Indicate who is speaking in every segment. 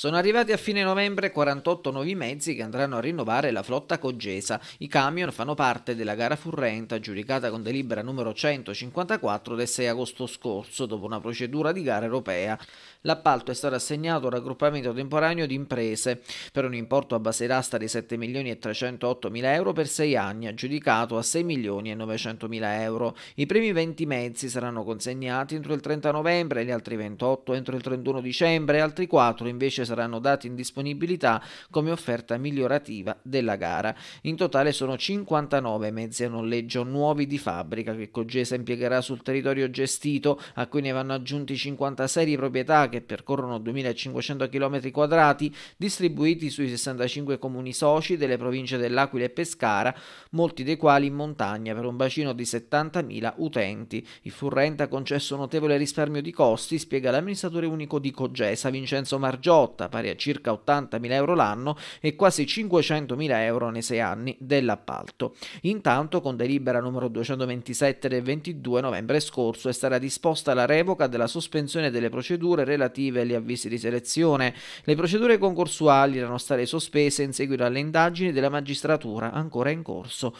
Speaker 1: Sono arrivati a fine novembre 48 nuovi mezzi che andranno a rinnovare la flotta Cogesa. I camion fanno parte della gara Furrenta, giudicata con delibera numero 154 del 6 agosto scorso, dopo una procedura di gara europea. L'appalto è stato assegnato al raggruppamento temporaneo di imprese per un importo a base d'asta di 7 milioni e 308 mila euro per 6 anni, aggiudicato a 6 milioni e 900 mila euro. I primi 20 mezzi saranno consegnati entro il 30 novembre, gli altri 28 entro il 31 dicembre, altri 4 invece saranno dati in disponibilità come offerta migliorativa della gara. In totale sono 59 mezzi a noleggio nuovi di fabbrica che Cogesa impiegherà sul territorio gestito, a cui ne vanno aggiunti 56 di proprietà che percorrono 2500 km quadrati distribuiti sui 65 comuni soci delle province dell'Aquila e Pescara, molti dei quali in montagna per un bacino di 70.000 utenti. Il Furrente ha concesso notevole risparmio di costi, spiega l'amministratore unico di Cogesa Vincenzo Margiotta rotta, pari a circa 80.000 euro l'anno e quasi 500.000 euro nei sei anni dell'appalto. Intanto, con delibera numero 227 del 22 novembre scorso, è stata disposta la revoca della sospensione delle procedure relative agli avvisi di selezione. Le procedure concorsuali erano state sospese in seguito alle indagini della magistratura ancora in corso.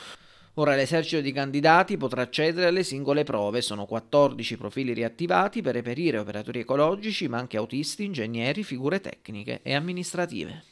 Speaker 1: Ora l'esercito di candidati potrà accedere alle singole prove, sono 14 profili riattivati per reperire operatori ecologici, ma anche autisti, ingegneri, figure tecniche e amministrative.